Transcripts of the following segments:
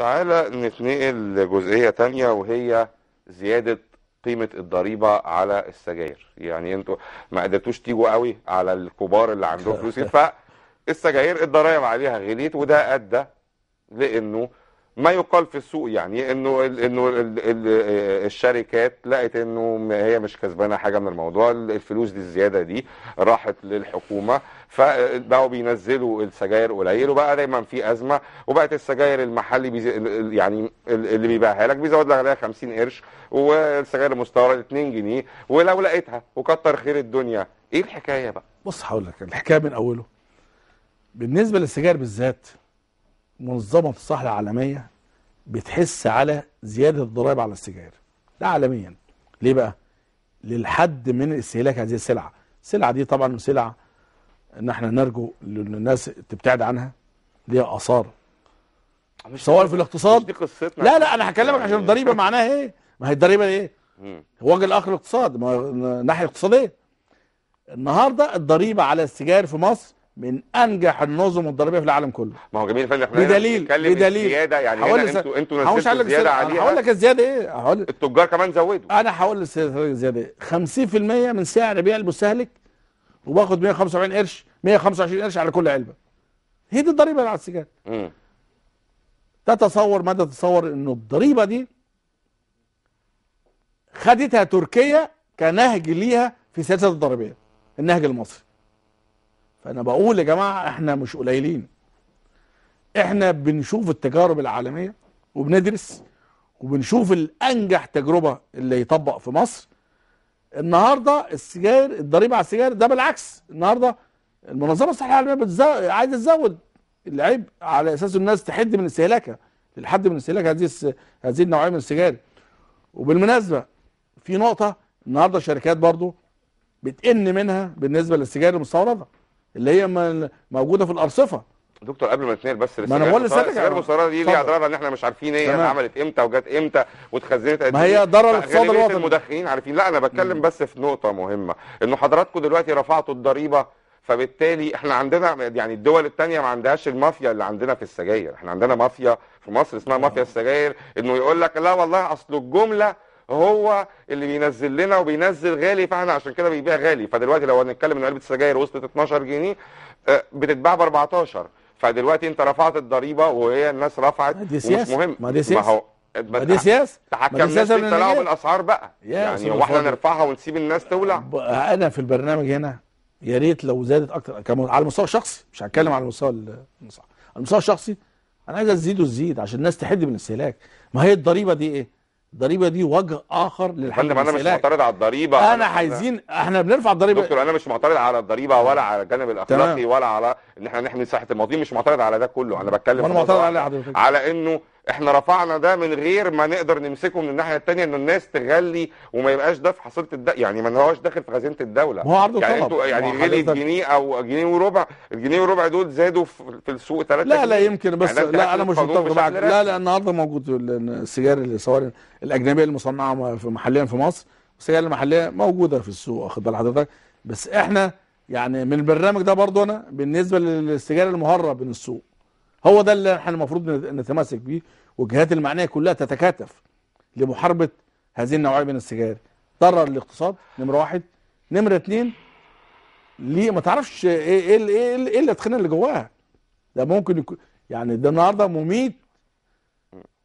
تعالى نتنقل لجزئية تانية وهي زيادة قيمة الضريبة على السجاير يعني انتوا ما قدرتوش تيجوا قوي على الكبار اللي عندهم فلوس يدفع السجاير الضرايب عليها غليت وده ادى لانه ما يقال في السوق يعني انه الـ انه الـ الـ آه، الشركات لقت انه هي مش كسبانه حاجه من الموضوع الفلوس دي الزياده دي راحت للحكومه فبقوا بينزلوا السجاير قليل وبقى دايما في ازمه وبقت السجاير المحلي يعني اللي بيبيعها لك بيزود لك عليها 50 قرش والسجاير المستورد 2 جنيه ولو لقيتها وكتر خير الدنيا ايه الحكايه بقى؟ بص هقول لك الحكايه من اوله بالنسبه للسجاير بالذات منظمه الصحه العالميه بتحس على زيادة الضرائب على السجاير ده عالميا ليه بقى للحد من استهلاك هذه السلعة السلعة دي طبعا سلعة ان احنا نرجو ان الناس تبتعد عنها ليها اثار سواء في الاقتصاد دي قصتنا لا لا انا هكلمك عشان الضريبه معناها ايه؟ ما هي الضريبه ايه؟ وجه الاخر الاقتصاد ما ناحيه اقتصاديه النهارده الضريبه على السجاير في مصر من انجح النظم الضريبيه في العالم كله ما هو جميل فندم احنا بدليل بدليل زياده يعني هنا انتوا انتوا نزلتوا زياده عليها هقول لك الزياده ايه هقول التجار كمان زودوا انا هقول لك الزياده ايه 50% من سعر بيع المستهلك وباخد 175 قرش 125 قرش على كل علبه هي دي الضريبه على السجاير تتصور ماذا تتصور ان الضريبه دي خدتها تركيا كنهج ليها في سياسه الضريبيه النهج المصري فانا بقول يا جماعه احنا مش قليلين احنا بنشوف التجارب العالميه وبندرس وبنشوف الانجح تجربه اللي يطبق في مصر النهارده السجاير الضريبه على السجاير ده بالعكس النهارده المنظمه الصحيه العالميه عايزه تزود العيب على اساس الناس تحد من استهلاكها للحد من استهلاك هذه هذه النوعيه من السجاير وبالمناسبه في نقطه النهارده شركات برضو بتقن منها بالنسبه للسجاير المستورده اللي هي موجوده في الارصفه دكتور قبل ما نتنقل بس ما انا بقول لسه السجاير المصرره دي ليها اضرارها ان احنا مش عارفين هي عملت امتى وجت امتى واتخزنت قد ايه ما هي إيه. ضرر الاقتصاد الوطني المدخنين عارفين لا انا بتكلم بس في نقطه مهمه انه حضراتكم دلوقتي رفعتوا الضريبه فبالتالي احنا عندنا يعني الدول الثانيه ما عندهاش المافيا اللي عندنا في السجاير احنا عندنا مافيا في مصر اسمها مافيا السجاير انه يقول لك لا والله اصل الجمله هو اللي بينزل لنا وبينزل غالي فاحنا عشان كده بيبيع غالي فدلوقتي لو هنتكلم ان علبه السجاير وصلت 12 جنيه آه، بتتباع ب 14 فدلوقتي انت رفعت الضريبه وهي الناس رفعت مش مهم ما دي سياسه ما هو ما دي سياسه تحكم في تلاعب الاسعار بقى يعني هو احنا نرفعها ونسيب الناس تولع انا في البرنامج هنا يا ريت لو زادت اكتر على المستوى الشخصي مش هتكلم على المستوى المستوى الشخصي انا عايز ازيد وتزيد عشان الناس تحد من الاستهلاك ما هي الضريبه دي ايه الضريبه دي وجه اخر للحل فندم انا مش معترض على الضريبه انا عايزين احنا بنرفع الضريبه دكتور انا مش معترض على الضريبه ولا على الجانب الاخلاقي ولا على ان احنا نحمي صحه المواطنين مش معترض على ده كله انا بتكلم انا معترض على حضرتك على انه احنا رفعنا ده من غير ما نقدر نمسكه من الناحيه الثانيه ان الناس تغلي وما يبقاش ده في حصيله الد... يعني ما هوش داخل في خزينه الدوله ما هو عرض يعني انتوا يعني غلي الجنيه او جنيه وربع الجنيه وربع دول زادوا في السوق 3 لا لا يمكن بس يعني لا انا مش متفق معاك لا لا النهارده موجود السجاير صور الاجنبيه المصنعه محليا في مصر السجاير المحليه موجوده في السوق واخد بال حضرتك بس احنا يعني من البرنامج ده برضه انا بالنسبه للسجاير المهرب من السوق هو ده اللي احنا المفروض نتمسك بيه والجهات المعنيه كلها تتكاتف لمحاربه هذه النوعيه من السجائر ضرر الاقتصاد نمره واحد نمره اتنين ليه ما تعرفش ايه ايه ايه, إيه, ايه الادخان اللي جواها ده ممكن يكون يعني ده النهارده مميت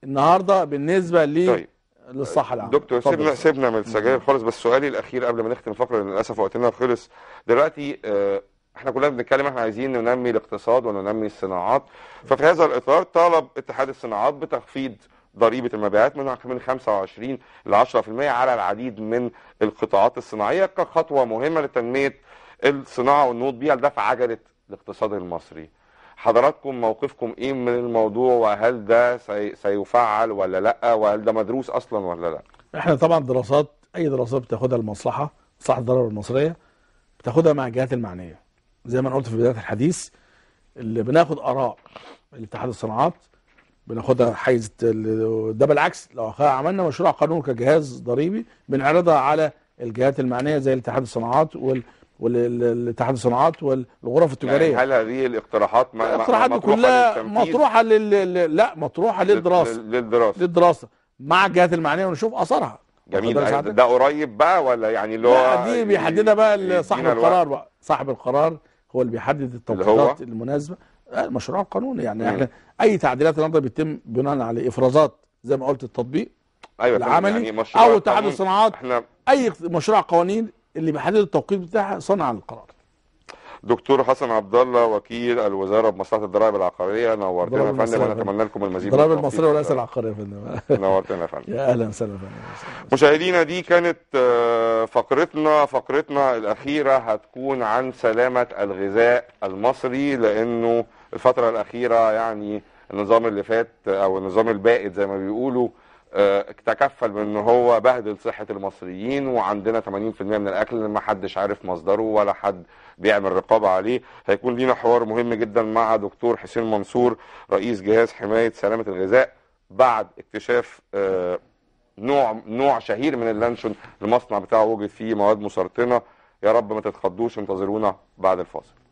النهارده بالنسبه ل طيب. للصحه العامه دكتور سيبنا سيبنا من السجاير خالص بس سؤالي الاخير قبل ما نختم الفقره للاسف وقتنا خلص دلوقتي آه احنا كلنا بنتكلم احنا عايزين ننمي الاقتصاد وننمي الصناعات ففي هذا الاطار طلب اتحاد الصناعات بتخفيض ضريبه المبيعات من 25 ل 10% على العديد من القطاعات الصناعيه كخطوه مهمه لتنميه الصناعه والنهوض بيها لدفع عجله الاقتصاد المصري. حضراتكم موقفكم ايه من الموضوع وهل ده سيفعل ولا لا وهل ده مدروس اصلا ولا لا؟ احنا طبعا دراسات اي دراسات بتاخدها المصلحه مصلحه الضرر المصريه بتاخدها مع الجهات المعنيه. زي ما انا قلت في بدايه الحديث اللي بناخد اراء الاتحاد الصناعات بناخدها حيز ده بالعكس لو عملنا مشروع قانون كجهاز ضريبي بنعرضها على الجهات المعنيه زي الاتحاد الصناعات وال والاتحاد الصناعات والغرف التجاريه يعني هل هذه الاقتراحات ما الاقتراحات مطروحة كلها مطروحه لل لا مطروحه للدراسه للدراسه للدراسه مع الجهات المعنيه ونشوف اثرها جميل يعني ده قريب بقى ولا يعني اللي هو دي بيحددها بقى صاحب القرار بقى صاحب القرار هو اللي بيحدد التوقيتات المناسبه المشروع آه، القانوني يعني مم. احنا اي تعديلات النهارده بيتم بناء على افرازات زي ما قلت التطبيق أيوة العملي يعني او اتحاد الصناعات احنا اي مشروع قوانين اللي بيحدد التوقيت بتاعها صنع القرار دكتور حسن عبد الله وكيل الوزاره بمصلحه الضرائب العقاريه نورتنا يا فندم ونتمنى لكم المزيد من الضرائب المصريه وليس العقاريه يا فندم نورتنا يا فندم يا اهلا وسهلا فندم مشاهدينا دي كانت آه، فقرتنا فقرتنا الاخيره هتكون عن سلامه الغذاء المصري لانه الفتره الاخيره يعني النظام اللي فات آه، او النظام البائد زي ما بيقولوا آه، تكفل بان هو بهدل صحه المصريين وعندنا 80% من الاكل ما حدش عارف مصدره ولا حد بيعمل رقابه عليه هيكون لينا حوار مهم جدا مع دكتور حسين منصور رئيس جهاز حمايه سلامه الغذاء بعد اكتشاف آه، نوع نوع شهير من اللانشون المصنع بتاعه وجد فيه مواد مسرطنه يا رب ما تتخضوش انتظرونا بعد الفاصل